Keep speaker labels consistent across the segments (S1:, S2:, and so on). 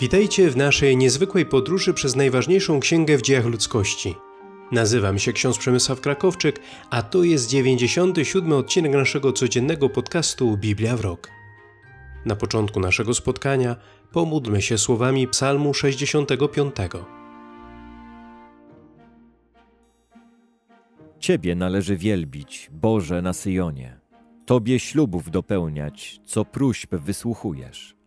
S1: Witajcie w naszej niezwykłej podróży przez najważniejszą księgę w dziejach ludzkości. Nazywam się ksiądz Przemysław Krakowczyk, a to jest 97 odcinek naszego codziennego podcastu Biblia w rok. Na początku naszego spotkania pomódlmy się słowami Psalmu 65.
S2: Ciebie należy wielbić, Boże na Syjonie. Tobie ślubów dopełniać, co próśb wysłuchujesz.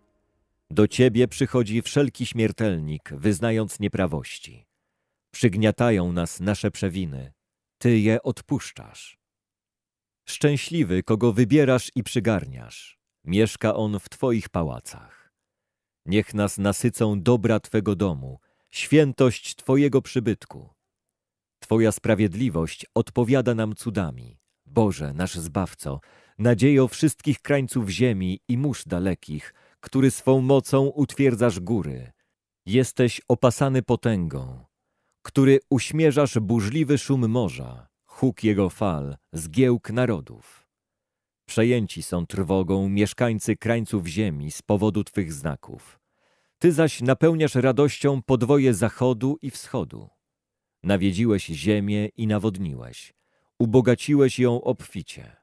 S2: Do Ciebie przychodzi wszelki śmiertelnik, wyznając nieprawości. Przygniatają nas nasze przewiny. Ty je odpuszczasz. Szczęśliwy, kogo wybierasz i przygarniasz. Mieszka on w Twoich pałacach. Niech nas nasycą dobra Twego domu, świętość Twojego przybytku. Twoja sprawiedliwość odpowiada nam cudami. Boże, nasz Zbawco, nadziejo wszystkich krańców ziemi i mórz dalekich – który swą mocą utwierdzasz góry. Jesteś opasany potęgą, który uśmierzasz burzliwy szum morza, huk jego fal, zgiełk narodów. Przejęci są trwogą mieszkańcy krańców ziemi z powodu Twych znaków. Ty zaś napełniasz radością podwoje zachodu i wschodu. Nawiedziłeś ziemię i nawodniłeś, ubogaciłeś ją obficie.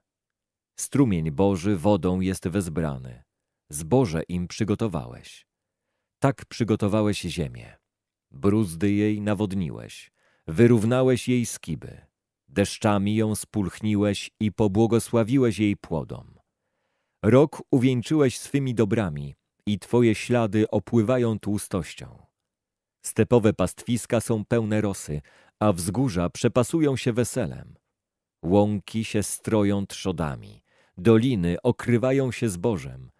S2: Strumień Boży wodą jest wezbrany zboże im przygotowałeś. Tak przygotowałeś ziemię. Bruzdy jej nawodniłeś, wyrównałeś jej skiby. Deszczami ją spulchniłeś i pobłogosławiłeś jej płodom. Rok uwieńczyłeś swymi dobrami i twoje ślady opływają tłustością. Stepowe pastwiska są pełne rosy, a wzgórza przepasują się weselem. Łąki się stroją trzodami, doliny okrywają się zbożem,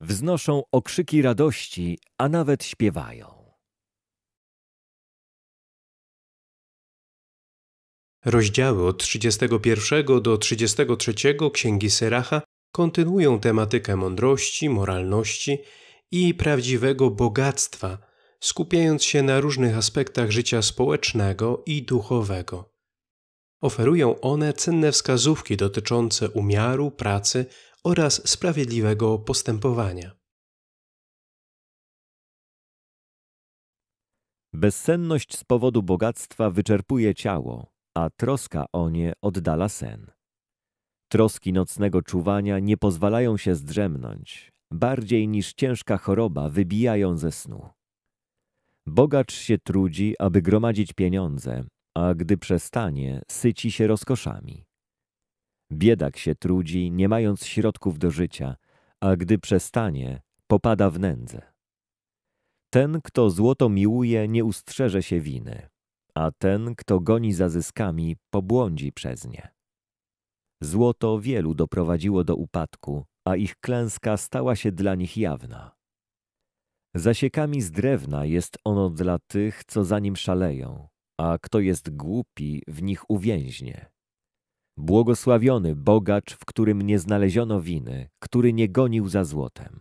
S2: wznoszą okrzyki radości, a nawet śpiewają.
S1: Rozdziały od 31 do 33 Księgi Seracha kontynuują tematykę mądrości, moralności i prawdziwego bogactwa, skupiając się na różnych aspektach życia społecznego i duchowego. Oferują one cenne wskazówki dotyczące umiaru, pracy, oraz sprawiedliwego postępowania.
S2: Bezsenność z powodu bogactwa wyczerpuje ciało, a troska o nie oddala sen. Troski nocnego czuwania nie pozwalają się zdrzemnąć, bardziej niż ciężka choroba wybijają ze snu. Bogacz się trudzi, aby gromadzić pieniądze, a gdy przestanie, syci się rozkoszami. Biedak się trudzi, nie mając środków do życia, a gdy przestanie, popada w nędzę. Ten, kto złoto miłuje, nie ustrzeże się winy, a ten, kto goni za zyskami, pobłądzi przez nie. Złoto wielu doprowadziło do upadku, a ich klęska stała się dla nich jawna. Zasiekami z drewna jest ono dla tych, co za nim szaleją, a kto jest głupi, w nich uwięźnie. Błogosławiony bogacz, w którym nie znaleziono winy, który nie gonił za złotem.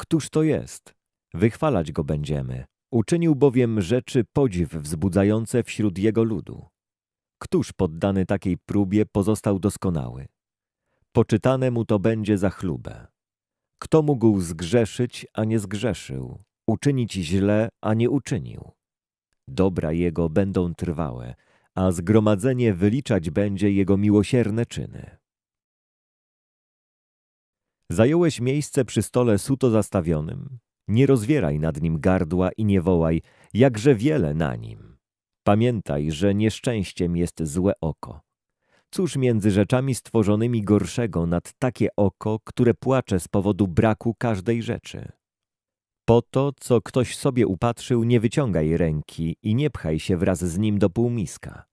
S2: Któż to jest? Wychwalać go będziemy. Uczynił bowiem rzeczy podziw wzbudzające wśród jego ludu. Któż poddany takiej próbie pozostał doskonały? Poczytane mu to będzie za chlubę. Kto mógł zgrzeszyć, a nie zgrzeszył? Uczynić źle, a nie uczynił? Dobra jego będą trwałe – a zgromadzenie wyliczać będzie Jego miłosierne czyny. Zająłeś miejsce przy stole suto zastawionym. Nie rozwieraj nad nim gardła i nie wołaj, jakże wiele na nim. Pamiętaj, że nieszczęściem jest złe oko. Cóż między rzeczami stworzonymi gorszego nad takie oko, które płacze z powodu braku każdej rzeczy? Po to, co ktoś sobie upatrzył, nie wyciągaj ręki i nie pchaj się wraz z nim do półmiska.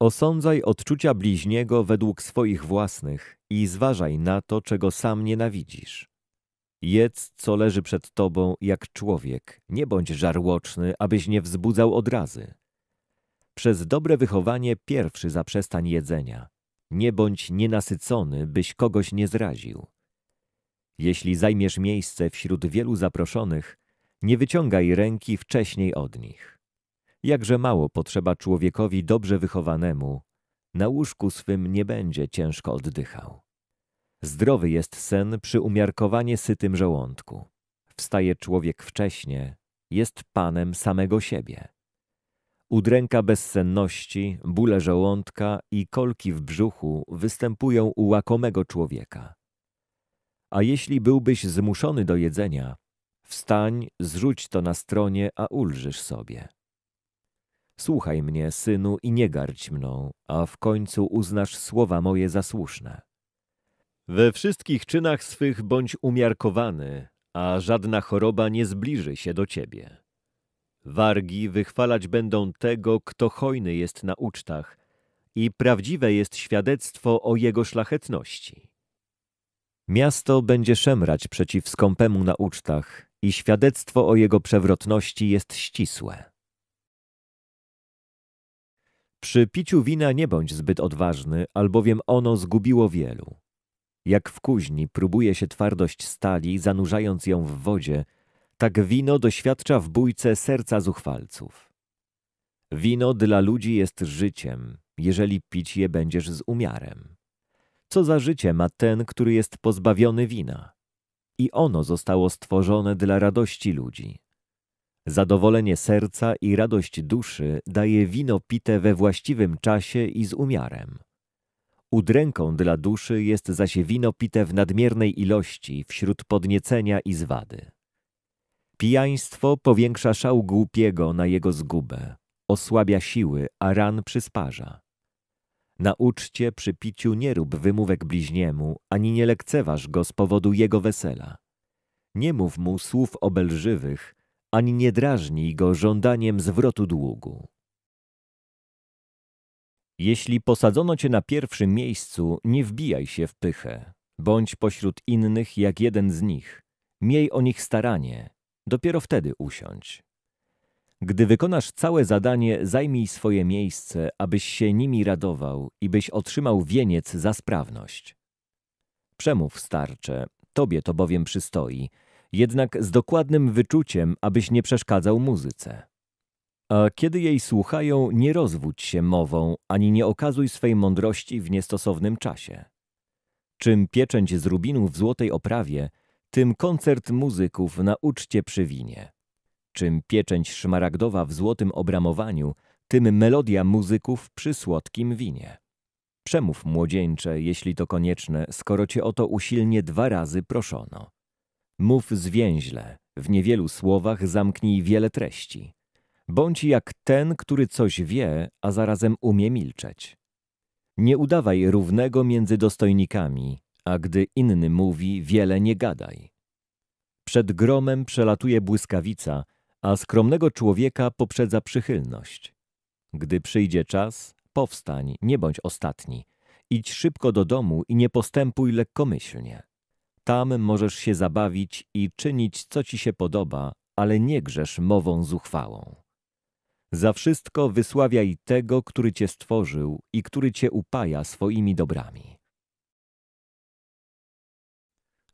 S2: Osądzaj odczucia bliźniego według swoich własnych i zważaj na to, czego sam nienawidzisz. Jedz, co leży przed tobą, jak człowiek, nie bądź żarłoczny, abyś nie wzbudzał odrazy. Przez dobre wychowanie pierwszy zaprzestań jedzenia. Nie bądź nienasycony, byś kogoś nie zraził. Jeśli zajmiesz miejsce wśród wielu zaproszonych, nie wyciągaj ręki wcześniej od nich. Jakże mało potrzeba człowiekowi dobrze wychowanemu, na łóżku swym nie będzie ciężko oddychał. Zdrowy jest sen przy umiarkowanie sytym żołądku. Wstaje człowiek wcześnie, jest panem samego siebie. Udręka bezsenności, bóle żołądka i kolki w brzuchu występują u łakomego człowieka. A jeśli byłbyś zmuszony do jedzenia, wstań, zrzuć to na stronie, a ulżysz sobie. Słuchaj mnie, synu, i nie gardź mną, a w końcu uznasz słowa moje za słuszne. We wszystkich czynach swych bądź umiarkowany, a żadna choroba nie zbliży się do ciebie. Wargi wychwalać będą tego, kto hojny jest na ucztach i prawdziwe jest świadectwo o jego szlachetności. Miasto będzie szemrać przeciw skąpemu na ucztach i świadectwo o jego przewrotności jest ścisłe. Przy piciu wina nie bądź zbyt odważny, albowiem ono zgubiło wielu. Jak w kuźni próbuje się twardość stali, zanurzając ją w wodzie, tak wino doświadcza w bójce serca zuchwalców. Wino dla ludzi jest życiem, jeżeli pić je będziesz z umiarem. Co za życie ma ten, który jest pozbawiony wina? I ono zostało stworzone dla radości ludzi. Zadowolenie serca i radość duszy daje wino pite we właściwym czasie i z umiarem. Udręką dla duszy jest zaś wino pite w nadmiernej ilości wśród podniecenia i zwady. Pijaństwo powiększa szał głupiego na jego zgubę, osłabia siły, a ran przysparza. Na uczcie przy piciu nie rób wymówek bliźniemu, ani nie lekceważ go z powodu jego wesela. Nie mów mu słów obelżywych, ani nie drażnij go żądaniem zwrotu długu. Jeśli posadzono cię na pierwszym miejscu, nie wbijaj się w pychę. Bądź pośród innych jak jeden z nich. Miej o nich staranie. Dopiero wtedy usiądź. Gdy wykonasz całe zadanie, zajmij swoje miejsce, abyś się nimi radował i byś otrzymał wieniec za sprawność. Przemów starcze, tobie to bowiem przystoi, jednak z dokładnym wyczuciem, abyś nie przeszkadzał muzyce. A kiedy jej słuchają, nie rozwódź się mową, ani nie okazuj swej mądrości w niestosownym czasie. Czym pieczęć z rubinu w złotej oprawie, tym koncert muzyków na uczcie przy winie. Czym pieczęć szmaragdowa w złotym obramowaniu, tym melodia muzyków przy słodkim winie. Przemów młodzieńcze, jeśli to konieczne, skoro cię o to usilnie dwa razy proszono. Mów zwięźle, w niewielu słowach zamknij wiele treści. Bądź jak ten, który coś wie, a zarazem umie milczeć. Nie udawaj równego między dostojnikami, a gdy inny mówi, wiele nie gadaj. Przed gromem przelatuje błyskawica, a skromnego człowieka poprzedza przychylność. Gdy przyjdzie czas, powstań, nie bądź ostatni. Idź szybko do domu i nie postępuj lekkomyślnie. Tam możesz się zabawić i czynić, co ci się podoba, ale nie grzesz mową zuchwałą. Za wszystko wysławiaj tego, który cię stworzył i który cię upaja swoimi dobrami.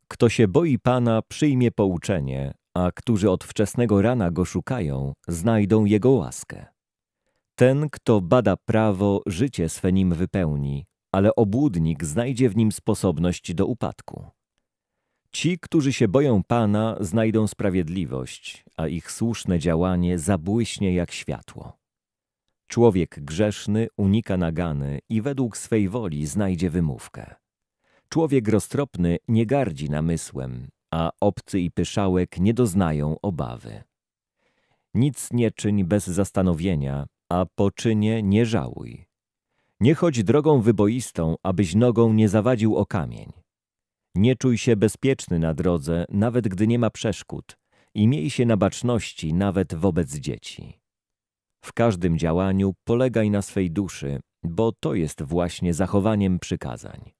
S2: Kto się boi Pana, przyjmie pouczenie, a którzy od wczesnego rana go szukają, znajdą jego łaskę. Ten, kto bada prawo, życie swe nim wypełni, ale obłudnik znajdzie w nim sposobność do upadku. Ci, którzy się boją Pana, znajdą sprawiedliwość, a ich słuszne działanie zabłyśnie jak światło. Człowiek grzeszny unika nagany i według swej woli znajdzie wymówkę. Człowiek roztropny nie gardzi namysłem, a obcy i pyszałek nie doznają obawy. Nic nie czyń bez zastanowienia, a po czynie nie żałuj. Nie chodź drogą wyboistą, abyś nogą nie zawadził o kamień. Nie czuj się bezpieczny na drodze, nawet gdy nie ma przeszkód, i miej się na baczności nawet wobec dzieci. W każdym działaniu polegaj na swej duszy, bo to jest właśnie zachowaniem przykazań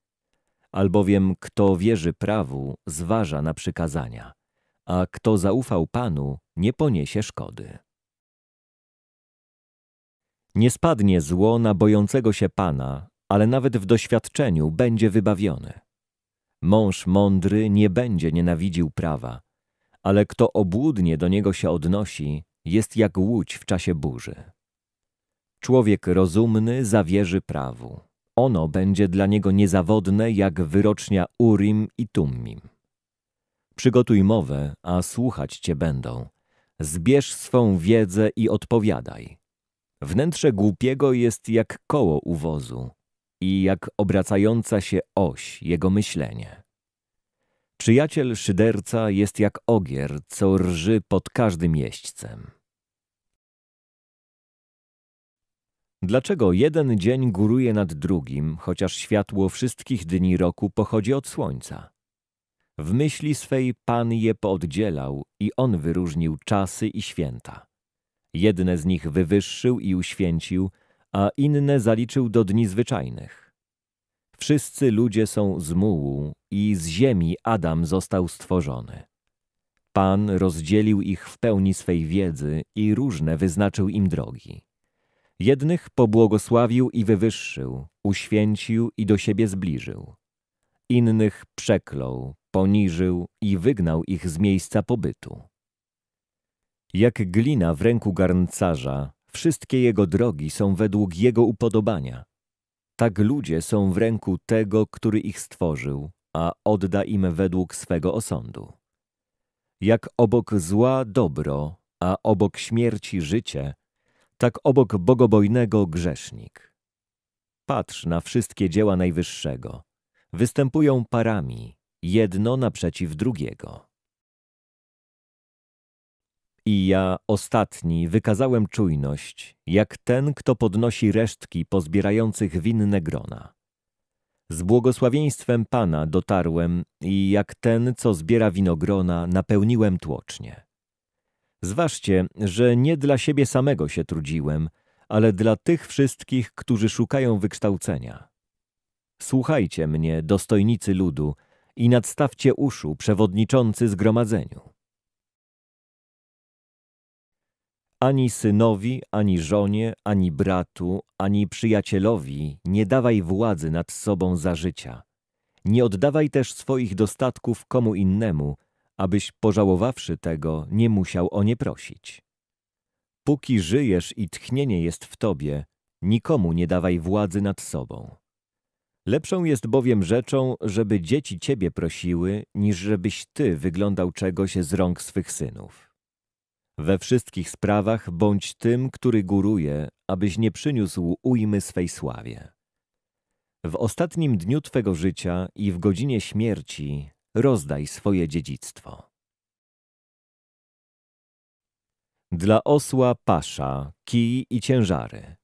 S2: albowiem kto wierzy prawu, zważa na przykazania, a kto zaufał Panu, nie poniesie szkody. Nie spadnie zło na bojącego się Pana, ale nawet w doświadczeniu będzie wybawiony. Mąż mądry nie będzie nienawidził prawa, ale kto obłudnie do niego się odnosi, jest jak łódź w czasie burzy. Człowiek rozumny zawierzy prawu ono będzie dla niego niezawodne jak wyrocznia Urim i Tummim. Przygotuj mowę, a słuchać cię będą. Zbierz swą wiedzę i odpowiadaj. Wnętrze głupiego jest jak koło u wozu i jak obracająca się oś jego myślenie. Przyjaciel szyderca jest jak ogier, co rży pod każdym jeźdźcem. Dlaczego jeden dzień góruje nad drugim, chociaż światło wszystkich dni roku pochodzi od słońca? W myśli swej Pan je pooddzielał i On wyróżnił czasy i święta. Jedne z nich wywyższył i uświęcił, a inne zaliczył do dni zwyczajnych. Wszyscy ludzie są z mułu i z ziemi Adam został stworzony. Pan rozdzielił ich w pełni swej wiedzy i różne wyznaczył im drogi. Jednych pobłogosławił i wywyższył, uświęcił i do siebie zbliżył. Innych przeklął, poniżył i wygnał ich z miejsca pobytu. Jak glina w ręku garncarza, wszystkie jego drogi są według jego upodobania. Tak ludzie są w ręku tego, który ich stworzył, a odda im według swego osądu. Jak obok zła dobro, a obok śmierci życie – tak obok bogobojnego grzesznik. Patrz na wszystkie dzieła Najwyższego. Występują parami, jedno naprzeciw drugiego. I ja, ostatni, wykazałem czujność, jak ten, kto podnosi resztki pozbierających winne grona. Z błogosławieństwem Pana dotarłem i jak ten, co zbiera winogrona, napełniłem tłocznie. Zważcie, że nie dla siebie samego się trudziłem, ale dla tych wszystkich, którzy szukają wykształcenia. Słuchajcie mnie, dostojnicy ludu, i nadstawcie uszu, przewodniczący zgromadzeniu. Ani synowi, ani żonie, ani bratu, ani przyjacielowi nie dawaj władzy nad sobą za życia. Nie oddawaj też swoich dostatków komu innemu, abyś pożałowawszy tego nie musiał o nie prosić. Póki żyjesz i tchnienie jest w tobie, nikomu nie dawaj władzy nad sobą. Lepszą jest bowiem rzeczą, żeby dzieci ciebie prosiły, niż żebyś ty wyglądał czegoś z rąk swych synów. We wszystkich sprawach bądź tym, który góruje, abyś nie przyniósł ujmy swej sławie. W ostatnim dniu twego życia i w godzinie śmierci rozdaj swoje dziedzictwo. Dla osła pasza, kij i ciężary.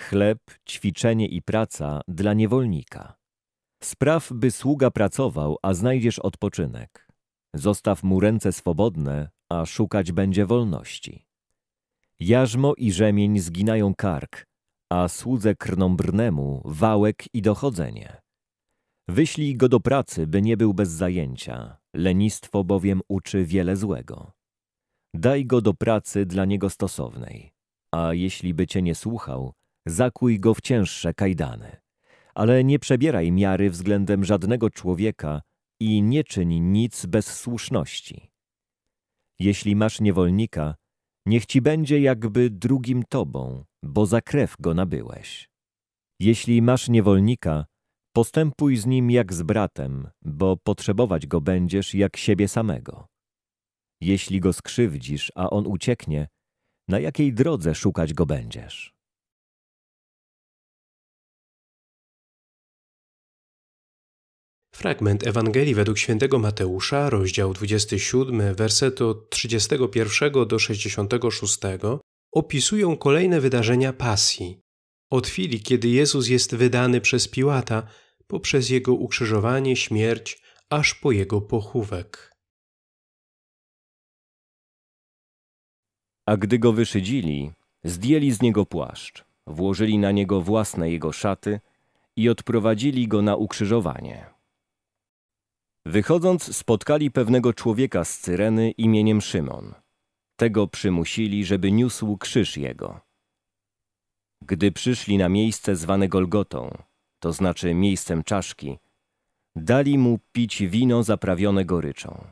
S2: Chleb, ćwiczenie i praca dla niewolnika. Spraw, by sługa pracował, a znajdziesz odpoczynek. Zostaw mu ręce swobodne, a szukać będzie wolności. Jarzmo i rzemień zginają kark, a słudze krnąbrnemu wałek i dochodzenie. Wyślij go do pracy, by nie był bez zajęcia. Lenistwo bowiem uczy wiele złego. Daj go do pracy dla niego stosownej. A jeśli by cię nie słuchał, zakuj go w cięższe kajdany. Ale nie przebieraj miary względem żadnego człowieka i nie czyń nic bez słuszności. Jeśli masz niewolnika, niech ci będzie jakby drugim tobą, bo za krew go nabyłeś. Jeśli masz niewolnika, Postępuj z nim jak z bratem, bo potrzebować go będziesz jak siebie samego. Jeśli go skrzywdzisz, a on ucieknie, na jakiej drodze szukać go będziesz? Fragment Ewangelii według świętego
S1: Mateusza, rozdział 27, wersety od 31 do 66, opisują kolejne wydarzenia pasji. Od chwili, kiedy Jezus jest wydany przez Piłata, poprzez jego ukrzyżowanie, śmierć, aż po jego pochówek.
S2: A gdy go wyszydzili, zdjęli z niego płaszcz, włożyli na niego własne jego szaty i odprowadzili go na ukrzyżowanie. Wychodząc, spotkali pewnego człowieka z Cyreny imieniem Szymon. Tego przymusili, żeby niósł krzyż jego. Gdy przyszli na miejsce zwane Golgotą, to znaczy miejscem czaszki, dali mu pić wino zaprawione goryczą.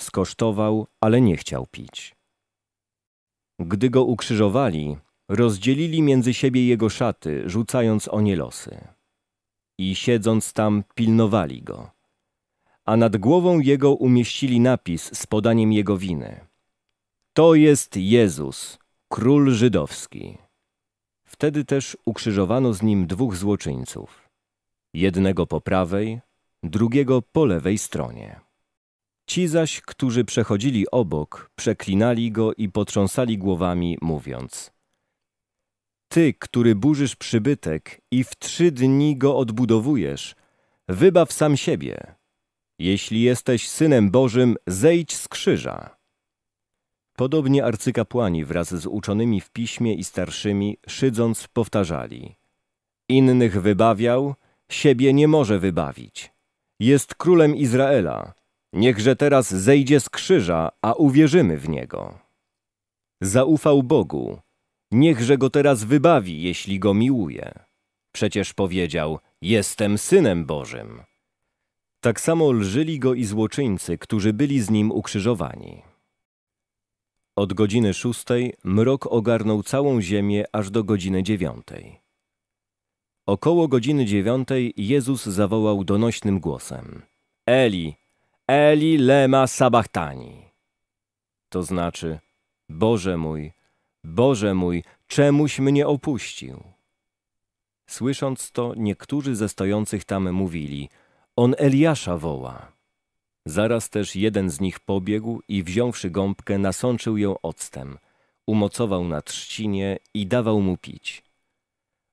S2: Skosztował, ale nie chciał pić. Gdy go ukrzyżowali, rozdzielili między siebie jego szaty, rzucając o nie losy. I siedząc tam, pilnowali go. A nad głową jego umieścili napis z podaniem jego winy. To jest Jezus, król żydowski. Wtedy też ukrzyżowano z nim dwóch złoczyńców, jednego po prawej, drugiego po lewej stronie. Ci zaś, którzy przechodzili obok, przeklinali go i potrząsali głowami, mówiąc: Ty, który burzysz przybytek i w trzy dni go odbudowujesz, wybaw sam siebie. Jeśli jesteś synem Bożym, zejdź z krzyża. Podobnie arcykapłani wraz z uczonymi w piśmie i starszymi, szydząc, powtarzali: Innych wybawiał, siebie nie może wybawić. Jest królem Izraela. Niechże teraz zejdzie z krzyża, a uwierzymy w niego. Zaufał Bogu. Niechże go teraz wybawi, jeśli go miłuje. Przecież powiedział: Jestem synem Bożym. Tak samo lżyli go i złoczyńcy, którzy byli z nim ukrzyżowani. Od godziny szóstej mrok ogarnął całą ziemię aż do godziny dziewiątej. Około godziny dziewiątej Jezus zawołał donośnym głosem: Eli, Eli lema sabachtani. To znaczy: Boże mój, Boże mój, czemuś mnie opuścił. Słysząc to, niektórzy ze stojących tam mówili: On Eliasza woła. Zaraz też jeden z nich pobiegł i wziąwszy gąbkę, nasączył ją octem. Umocował na trzcinie i dawał mu pić.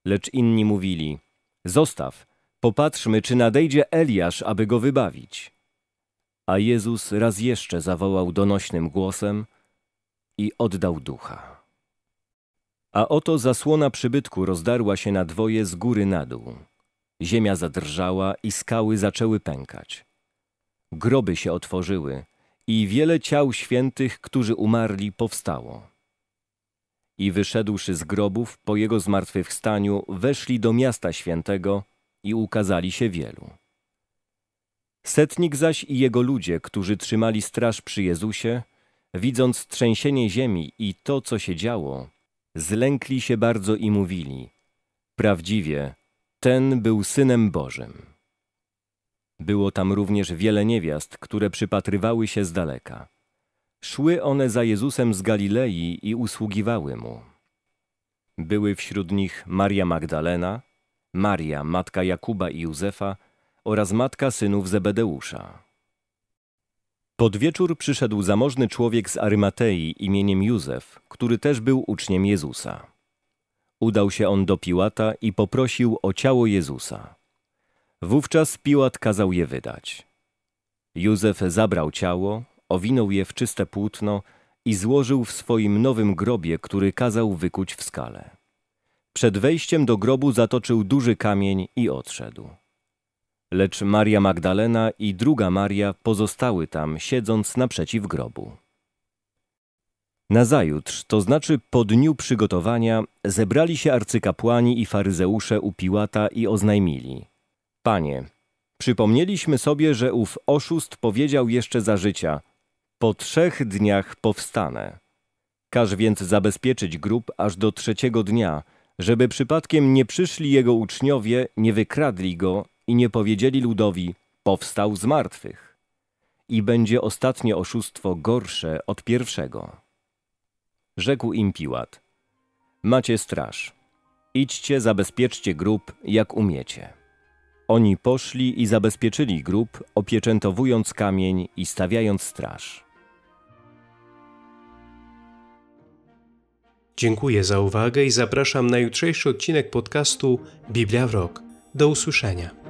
S2: Lecz inni mówili, zostaw, popatrzmy, czy nadejdzie Eliasz, aby go wybawić. A Jezus raz jeszcze zawołał donośnym głosem i oddał ducha. A oto zasłona przybytku rozdarła się na dwoje z góry na dół. Ziemia zadrżała i skały zaczęły pękać. Groby się otworzyły i wiele ciał świętych, którzy umarli, powstało. I wyszedłszy z grobów po jego zmartwychwstaniu, weszli do miasta świętego i ukazali się wielu. Setnik zaś i jego ludzie, którzy trzymali straż przy Jezusie, widząc trzęsienie ziemi i to, co się działo, zlękli się bardzo i mówili: Prawdziwie, ten był synem Bożym. Było tam również wiele niewiast, które przypatrywały się z daleka. Szły one za Jezusem z Galilei i usługiwały mu. Były wśród nich Maria Magdalena, Maria, matka Jakuba i Józefa oraz matka synów Zebedeusza. Pod wieczór przyszedł zamożny człowiek z Arymatei imieniem Józef, który też był uczniem Jezusa. Udał się on do Piłata i poprosił o ciało Jezusa. Wówczas Piłat kazał je wydać. Józef zabrał ciało, owinął je w czyste płótno i złożył w swoim nowym grobie, który kazał wykuć w skale. Przed wejściem do grobu zatoczył duży kamień i odszedł. Lecz Maria Magdalena i druga Maria pozostały tam, siedząc naprzeciw grobu. Nazajutrz, to znaczy po dniu przygotowania, zebrali się arcykapłani i faryzeusze u Piłata i oznajmili – Panie, przypomnieliśmy sobie, że ów oszust powiedział jeszcze za życia: Po trzech dniach powstanę. Każ więc zabezpieczyć grób aż do trzeciego dnia, żeby przypadkiem nie przyszli jego uczniowie, nie wykradli go i nie powiedzieli ludowi: Powstał z martwych. I będzie ostatnie oszustwo gorsze od pierwszego. Rzekł im Piłat: Macie straż. Idźcie, zabezpieczcie grób, jak umiecie. Oni poszli i zabezpieczyli grób, opieczętowując kamień i stawiając straż.
S1: Dziękuję za uwagę i zapraszam na jutrzejszy odcinek podcastu Biblia w Rok. Do usłyszenia.